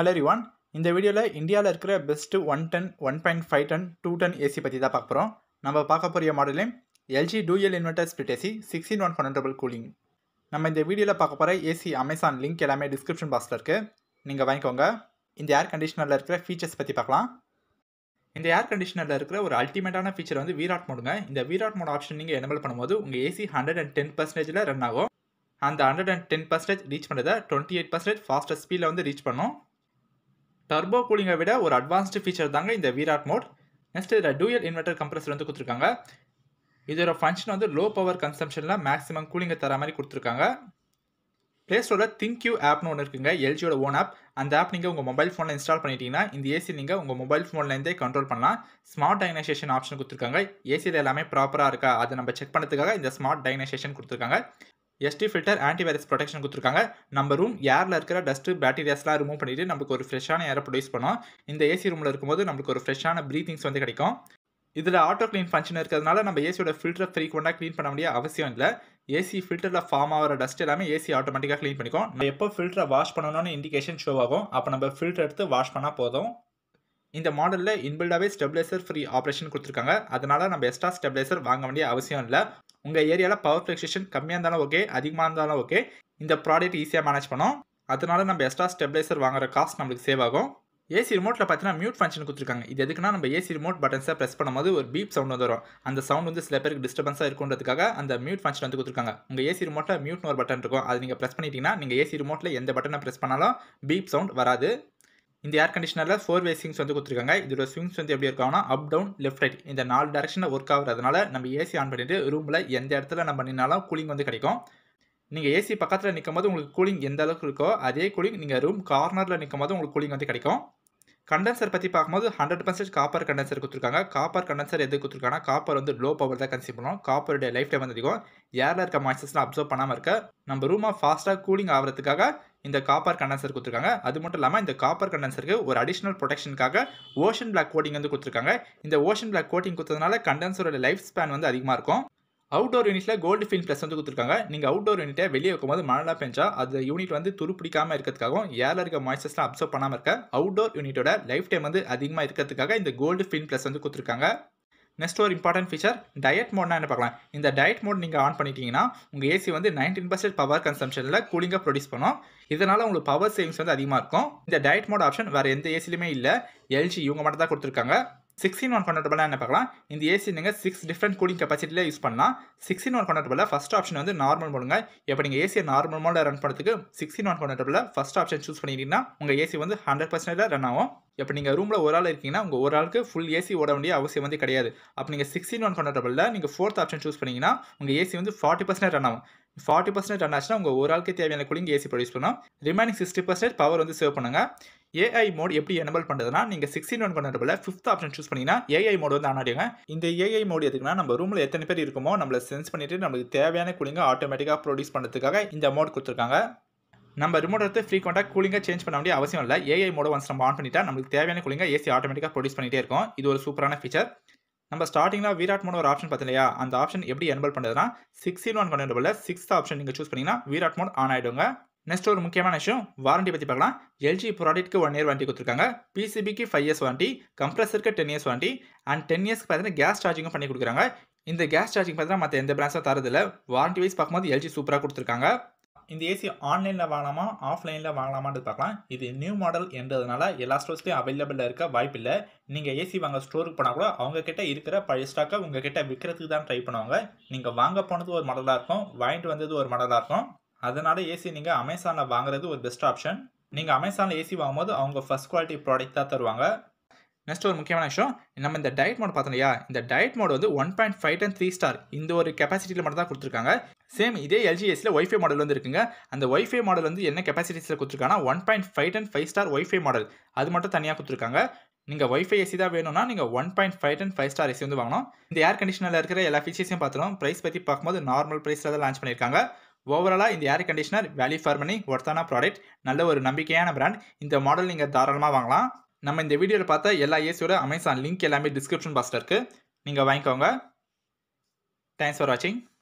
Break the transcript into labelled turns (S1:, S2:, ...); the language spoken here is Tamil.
S1: ஹலோ ரிவான் இந்த வீடியோவில் இந்தியாவில் இருக்கிற best one ton one point five ton two ton AC பற்றி தான் பார்க்க போகிறோம் நம்ம பார்க்க போகிற மாடலே LG dual inverter split AC sixteen one convertible cooling நம்ம இந்த வீடியோவில் பார்க்க போகிற ஏசி அமேசான் லிங்க் எல்லாமே டிஸ்கிரிப்ஷன் பாக்ஸில் இருக்குது நீங்கள் வாங்கிக்கோங்க இந்த ஏர் கண்டிஷனரில் இருக்கிற ஃபீச்சர்ஸ் பற்றி பார்க்கலாம் இந்த ஏர் கண்டிஷனரில் இருக்கிற ஒரு அல்டிமேட்டான ஃபீச்சர் வந்து வீராட் மோடுங்க இந்த வீராட் மோட் ஆப்ஷன் நீங்கள் எனபிள் பண்ணும்போது உங்கள் ஏசி ஹண்ட்ரட் அண்ட் டென் பர்சன்டேஜில் ரன் ஆகும் அந்த hundred and ten percentage reach பண்ணுறதை டுவெண்ட்டி எயிட் பர்சன்டேஜ் ஃபாஸ்டஸ்ட் ஸ்பீடில் வந்து ரீச் பண்ணும் டர்போ கூலிங்கை விட ஒரு அட்வான்ஸ்டு ஃபீச்சர் தாங்க இந்த விராட் மோட் நெக்ஸ்ட் இதில் டூயல் இன்வெர்டர் கம்ப்ரஸர் வந்து கொடுத்துருக்காங்க இதோட ஃபங்க்ஷன் வந்து லோ பவர் கன்சம்ஷனில் மேக்ஸிமம் கூலிங்கை தர மாதிரி கொடுத்துருக்காங்க ப்ளே ஸ்டோரில் திங்க் யூ ஆப்னு ஒன்று இருக்குங்க எல்ஜியோட ஓன் ஆப் அந்த ஆப் நீங்கள் உங்கள் மொபைல் ஃபோனில் இன்ஸ்டால் பண்ணிட்டீங்கன்னா இந்த ஏசி நீங்கள் உங்கள் மொபைல் ஃபோன்லேருந்தே கண்ட்ரோல் பண்ணலாம் ஸ்மார்ட் டைனைசேஷன் ஆப்ஷன் கொடுத்துருக்காங்க ஏசியில் எல்லாமே ப்ராப்பராக இருக்கா அதை நம்ம செக் பண்ணுறதுக்காக இந்த ஸ்மார்ட் டைனைசேஷன் கொடுத்துருக்காங்க எஸ்டி ஃபில்டர் ஆன்டி வைரஸ் ப்ரொடெக்ஷன் கொடுத்துருக்காங்க நம்ம ரூம் ஏரில் இருக்கிற டஸ்ட்டு பேட்டீரியாஸ்லாம் ரிமூவ் பண்ணிவிட்டு நமக்கு ஒரு ஃப்ரெஷ்ஷான ஏரை ப்ரொடியூஸ் பண்ணோம் இந்த ஏசி ரூமில் இருக்கும்போது நம்மளுக்கு ஒரு ஃப்ரெஷ்ஷான ப்ரீத்திங்ஸ் வந்து கிடைக்கும் இதில் ஆட்டோ க்ளீன் ஃபங்க்ஷன் இருக்கிறதுனால நம்ம ஏசியோட ஃபில்டரை ஃப்ரீக்வெண்ட்டாக க்ளீன் பண்ண முடிய அவசியம் இல்லை ஏசி ஃபில்டரில் ஃபார்ம் ஆகிற டஸ்ட் எல்லாமே ஏசி ஆட்டோமேட்டிக்காக க்ளீன் பண்ணிக்கும் நம்ம எப்போ ஃபில்டரை வாஷ் பண்ணணும்னு இண்டிகேஷன் ஷோ ஆகும் அப்போ நம்ம ஃபில்டர் எடுத்து வாஷ் பண்ணால் போதும் இந்த மாடலில் இன்பில்டாகவே ஸ்டெபிலைசர் ஃப்ரீ ஆப்ரேஷன் கொடுத்துருக்காங்க அதனால் நம்ம எக்ஸ்ட்ரா ஸ்டெபிலைசர் வாங்க வேண்டிய அவசியம் இல்லை உங்கள் ஏரியாவில் பவர் ஃப்ளக்ஷேஷன் கம்மியாக இருந்தாலும் ஓகே அதிகமாக இருந்தாலும் ஓகே இந்த ப்ராடக்ட் ஈஸியாக மேனேஜ் பண்ணோம் அதனால நம்ம எக்ஸ்ட்ரா ஸ்டெப்லைசர் வாங்குற காஸ்ட் நம்மளுக்கு சேவ் ஆகும் ஏசி ரிமோட்டில் பார்த்தீங்கன்னா மியூட் ஃபங்க்ஷன் கொடுத்துருக்காங்க இது எதுக்குன்னா நம்ம ஏசி ரிமோட் பட்டன்ஸை ப்ரெஸ் பண்ணும்போது ஒரு பீப் சவுண்ட் வந்து வரும் அந்த சவுண்ட் வந்து சில பேருக்கு டிஸ்டர்பன்ஸாக இருக்குன்றதுக்காக அந்த மியூட் ஃபங்க்ஷன் வந்து கொடுத்துருக்காங்க உங்கள் ஏசி ரிமோட்டில் மியூட்னு ஒரு பட்டன் இருக்கும் அது நீங்கள் ப்ரெஸ் பண்ணிட்டீங்கன்னா நீங்கள் ஏசி ரிமோட்டில் எந்த பட்டனை ப்ரெஸ் பண்ணாலும் பீப் சவுண்ட் வராது இந்த ஏர் கண்டிஷனரில் ஃபோர் வே ஸ்விங்ஸ் வந்து கொடுத்துருக்காங்க இதோட ஸ்விங்ஸ் வந்து எப்படி இருக்காங்கன்னா அப் டவுன் லெஃப்ட் ரைட் இந்த நாலு டேரக்ஷனில் ஒர்க் ஆகுறதுனால நம்ம ஏசி ஆன் பண்ணிட்டு ரூமில் எந்த இடத்துல நம்ம நின்னாலும் கூலிங் வந்து கிடைக்கும் நீங்கள் ஏசி பக்கத்தில் நிற்கும் போது உங்களுக்கு கூலிங் எந்த அளவுக்கு இருக்கோ அதே கூலிங் நீங்கள் ரூம் கார்னரில் நிற்கும் போது உங்களுக்கு கூலிங் வந்து கிடைக்கும் கண்டென்சர் பற்றி பார்க்கும்போது ஹண்ட்ரட் பர்சன்ட் காப்பர் கண்டென்சர் கொடுத்துருக்காங்க காப்பர் கண்டென்சர் எது கொடுத்துருக்காங்க காப்பர் வந்து லோ பவர் தான் கன்சியூம் பண்ணுவோம் காப்பருடைய லைஃப் டைம் வந்து அதிகம் ஏரில் இருக்க மாய்ச்சர்ஸ்லாம் அப்சர்வ் பண்ணாமல் இருக்க நம்ம ரூமாக ஃபாஸ்ட்டாக கூலிங் ஆகிறதுக்காக இந்த காப்பர் கண்டென்சர் கொடுத்துருக்காங்க அது மட்டும் இல்லாமல் இந்த காப்பர் கண்டென்சருக்கு ஒரு அடிஷனல் ப்ரொடெக்ஷனுக்காக ஓஷன் பிளாக் கோட்டிங் வந்து கொடுத்துருக்காங்க இந்த ஓஷன் பிளாக் கோட்டிங் கொடுத்ததுனால கண்டென்சரோட லைஃப் ஸ்பேன் வந்து அதிகமாக இருக்கும் அவுடோர் யூனிட்டில் கோல்டு ஃபில் ப்ளஸ் வந்து கொடுத்துருக்காங்க நீங்கள் அவுடோர் யூனிட்டை வெளியே வைக்கும்போது மழைலாம் பெஞ்சா அது யூனிட் வந்து துரு இருக்கிறதுக்காகவும் ஏரில் இருக்க மாய்ச்சர்ஸ்லாம் அப்சர்வ் பண்ணாமல் இருக்க அவுடோர் யூனிட்டோட லைஃப் டைம் வந்து அதிகமாக இருக்கிறதுக்காக இந்த கோல்டு ஃபில் ப்ளஸ் வந்து கொடுத்துருக்காங்க நெக்ஸ்ட் ஒரு இம்பார்ட்டன்ட் ஃபீச்சர் டயட் மோட்னா என்ன பார்க்கலாம் இந்த டயட் மோட் நீங்கள் ஆன் பண்ணிட்டீங்கன்னா உங்கள் ஏசி வந்து நைன்டீன் பர்சன்ட் பவர் கன்சம்ஷனில் கூலிங்காக ப்ரொடியூஸ் பண்ணும் இதனால் உங்களுக்கு பவர் சேவிங்ஸ் வந்து அதிகமாக இருக்கும் இந்த டயட் மோட் ஆப்ஷன் வேறு எந்த ஏசிலுமே இல்லை எல்ஜி இவங்க மட்டும் தான் கொடுத்துருக்காங்க சிக்ஸ்டின் ஒன் கன்வெர்ட்டபிளாக என்ன பார்க்கலாம் இந்த ஏசி நீங்கள் சிக்ஸ் டிஃப்ரெண்ட் கூலிங் கெப்பாசிட்டியில் யூஸ் பண்ணலாம் சிக்ஸின் ஒன் கன்வெர்ட்டபிளில் ஃபஸ்ட் ஆப்ஷன் வந்து நார்மல் போடுங்க இப்போ நீங்கள் ஏசியை நார்மல் மோடில் ரன் பண்ணுறதுக்கு சிக்ஸ்டின் ஒன் கன்வெர்ட்டபிளில் ஃபஸ்ட் ஆப்ஷன் சூஸ் பண்ணிட்டீங்கன்னா உங்கள் ஏசி வந்து ஹண்ட்ரட் பர்சன்டேஜ் ரன் ஆகும் இப்போ நீங்கள் ரூமில் ஒரு ஆள் இருக்கீங்கன்னா உங்கள் ஒரு ஆளுக்கு ஃபுல் ஏசி ஓட வேண்டிய அவசியம் வந்து கிடையாது அப்போ நீங்கள் சிக்ஸ்டின் ஒன் கன்வெர்ட்டபிளில் நீங்கள் ஃபோர்த் ஆப்ஷன் சூஸ் பண்ணிங்கன்னா உங்கள் ஏசி வந்து ஃபார்ட்டி பர்சன்ட் ரன் ஆகும் ஃபார்ட்டி பர்சன்டேஜ் ரன் ஆச்சுன்னா உங்கள் ஒரு ஆளுக்கு தேவையான கூலிங் ஏசி ப்ரொடியூஸ் பண்ணும் ரிமைனிங் சிக்ஸ்டி பர்சன்டேஜ் பவர் வந்து சேவ் பண்ணுங்கள் ஏஐ மோட் எப்படி எனபிள் பண்ணுறதுனா நீங்கள் sixteen one convertible fifth option choose பண்ணிங்கன்னா ஏஐ மோட் வந்து ஆன் ஆடிங்க இந்த ஏஐ மோட் எதுக்குன்னா நம்ம ரூமில் எத்தனை பேர் இருக்குமோ நம்மளை சென்ஸ் பண்ணிவிட்டு நமக்கு தேவையான கூலிங்க ஆட்டோமேட்டிக்காக ப்ரொடியூஸ் பண்ணுறதுக்காக இந்த மோட் கொடுத்துருக்காங்க நம்ம ரிமோட் எடுத்து ஃப்ரீக்வெண்ட்டாக கூலிங்காக சேஞ்ச் பண்ண வேண்டிய அவசியம் இல்லை ஏஐ மோட ஒன்ஸ் நம்ம ஆன் பண்ணிட்டா நம்மளுக்கு தேவையான கூலிங்காக ஏசி ஆட்டோமேட்டிக்காக ப்ரொடியூஸ் பண்ணிகிட்டே இருக்கும் இது ஒரு சூப்பரான ஃபீச்சர் நம்ம ஸ்டார்டிங்கில் விராட் மோட் ஒரு ஆப்ஷன் பார்த்திலையா அந்த ஆப்ஷன் எப்படி எனபிள் பண்ணுறதுனா சிக்ஸ்டின் ஒன் கொண்டு சிக்ஸ்த் ஆப்ஷன் நீங்கள் சூஸ் பண்ணிங்கன்னா விராட் மோட் ஆன் ஆகிடுங்க நெக்ஸ்ட் ஒரு முக்கியமான விஷயம் வாரண்டி பற்றி பார்க்கலாம் எல்ஜி ப்ராடக்ட்டுக்கு ஒன் இயர் வாரண்டி கொடுத்துருக்காங்க பிசிபிக்கு ஃபைவ் இயர்ஸ் வாரண்டி கம்ப்ரஸருக்கு ten years warranty and ten இயர்ஸ்க்கு பார்த்தீங்கன்னா கேஸ் சார்ஜிங்கும் பண்ணி கொடுக்குறாங்க இந்த கேஸ் சார்ஜிங் பார்த்தீங்கன்னா மற்ற எந்த பிரான்ஸும் தரதில்ல வாரண்டி வைஸ் பார்க்கும்போது எல்ஜி சூப்பராக கொடுத்துருக்காங்க இந்த ஏசி ஆன்லைனில் வாங்கலாமா ஆஃப்லைனில் வாங்கலாமான்னு பார்க்கலாம் இது நியூ மாடல் என்றதுனால எல்லா ஸ்டோர்ஸ்லையும் அவைலபிளாக இருக்க வாய்ப்பில்லை நீங்கள் ஏசி வாங்க ஸ்டோருக்கு போனால் கூட அவங்கக்கிட்ட இருக்கிற பழைய ஸ்டாக்கை உங்ககிட்ட விற்கிறதுக்கு தான் ட்ரை பண்ணுவாங்க நீங்கள் வாங்க போனது ஒரு மாடலாக இருக்கும் வாங்கிட்டு வந்தது ஒரு மாடலாக இருக்கும் அதனால் ஏசி நீங்கள் அமேசானில் வாங்குறது ஒரு பெஸ்ட் ஆப்ஷன் நீங்கள் அமேசானில் ஏசி வாங்கும்போது அவங்க ஃபஸ்ட் குவாலிட்டி ப்ராடக்ட் தான் தருவாங்க நெக்ஸ்ட் ஒரு முக்கியமான விஷயம் நம்ம இந்த டயட் மோட் பார்த்தோம் இல்லையா இந்த டயட் மோட் வந்து one point five ton three star இந்த ஒரு கெப்பாசிட்டியில் மட்டும் தான் கொடுத்துருக்காங்க சேம் இதே எல்ஜிஎஸில் ஒய்ஃபை மாடல் வந்து இருக்குங்க அந்த ஒய்ஃபை மாடல் வந்து என்ன கெப்பாசிட்டிஸில் கொடுத்துருக்காங்கன்னா one point five ton five star wifi model அது மட்டும் தனியாக கொடுத்துருக்காங்க நீங்கள் ஒய்ஃபை ஏசி தான் வேணும்னா நீங்கள் one point five ton five star AC வந்து வாங்கணும் இந்த ஏர் கண்டிஷனில் இருக்கிற எல்லா ஃபீச்சர்ஸையும் பார்த்துருவோம் ப்ரைஸ் பற்றி பார்க்கும்போது நார்மல் ப்ரைஸில் தான் லான்ச் பண்ணியிருக்காங்க ஓவராலாக இந்த air conditioner value for money ஒர்த்தான ப்ராடக்ட் நல்ல ஒரு நம்பிக்கையான பிராண்ட் இந்த மாடல் நீங்கள் தாராளமாக வாங்கலாம் நம்ம இந்த வீடியோவில் பார்த்தா எல்லா ஏசியோட அமேசான் லிங்க் எல்லாமே டிஸ்கிரிப்ஷன் பாக்ஸில் இருக்குது நீங்கள் வாங்கிக்கோங்க தேங்க்ஸ் ஃபார் வாட்சிங்